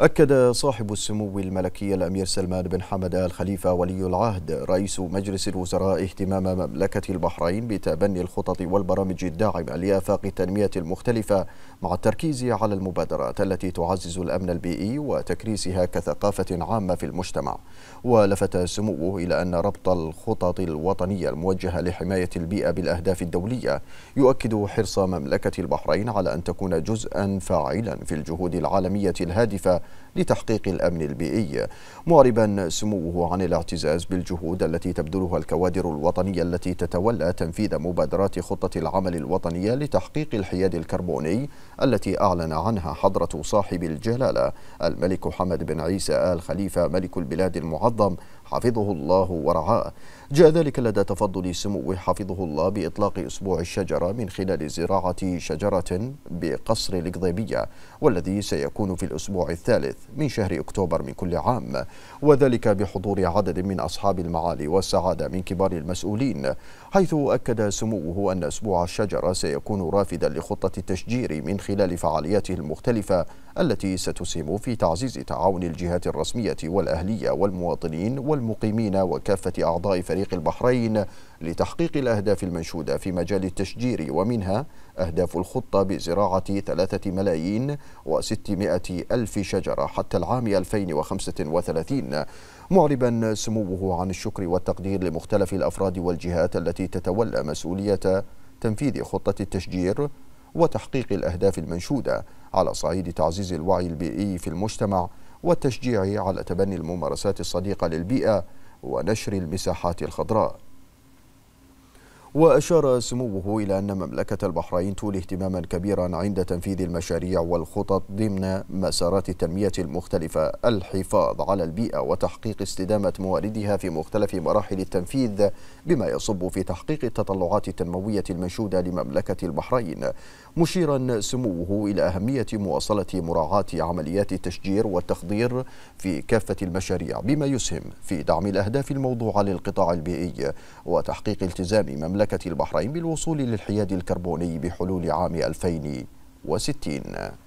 أكد صاحب السمو الملكي الأمير سلمان بن حمد آل خليفة ولي العهد رئيس مجلس الوزراء اهتمام مملكة البحرين بتبني الخطط والبرامج الداعمة لآفاق التنمية المختلفة مع التركيز على المبادرات التي تعزز الأمن البيئي وتكريسها كثقافة عامة في المجتمع ولفت سموه إلى أن ربط الخطط الوطنية الموجهة لحماية البيئة بالأهداف الدولية يؤكد حرص مملكة البحرين على أن تكون جزءا فاعلا في الجهود العالمية الهادفة لتحقيق الأمن البيئي معربا سموه عن الاعتزاز بالجهود التي تبذلها الكوادر الوطنية التي تتولى تنفيذ مبادرات خطة العمل الوطنية لتحقيق الحياد الكربوني التي أعلن عنها حضرة صاحب الجلالة الملك حمد بن عيسى آل خليفة ملك البلاد المعظم حفظه الله ورعاه جاء ذلك لدى تفضل سموه حفظه الله بإطلاق أسبوع الشجرة من خلال زراعة شجرة بقصر القضيبية والذي سيكون في الأسبوع الثالث الثالث من شهر أكتوبر من كل عام وذلك بحضور عدد من أصحاب المعالي والسعادة من كبار المسؤولين حيث أكد سموه أن أسبوع الشجرة سيكون رافدا لخطة التشجير من خلال فعالياته المختلفة التي ستسهم في تعزيز تعاون الجهات الرسمية والأهلية والمواطنين والمقيمين وكافة أعضاء فريق البحرين لتحقيق الأهداف المنشودة في مجال التشجير ومنها أهداف الخطة بزراعة ثلاثة ملايين وستمائة ألف شجرة حتى العام 2035 معربا سموه عن الشكر والتقدير لمختلف الأفراد والجهات التي تتولى مسؤولية تنفيذ خطة التشجير وتحقيق الأهداف المنشودة على صعيد تعزيز الوعي البيئي في المجتمع والتشجيع على تبني الممارسات الصديقة للبيئة ونشر المساحات الخضراء وأشار سموه إلى أن مملكة البحرين تولي اهتماما كبيرا عند تنفيذ المشاريع والخطط ضمن مسارات التنمية المختلفة الحفاظ على البيئة وتحقيق استدامة مواردها في مختلف مراحل التنفيذ بما يصب في تحقيق التطلعات التنموية المنشودة لمملكة البحرين مشيرا سموه إلى أهمية مواصلة مراعاة عمليات التشجير والتخضير في كافة المشاريع بما يسهم في دعم الأهداف الموضوعة للقطاع البيئي وتحقيق التزام مملكة مملكة البحرين بالوصول للحياد الكربوني بحلول عام 2060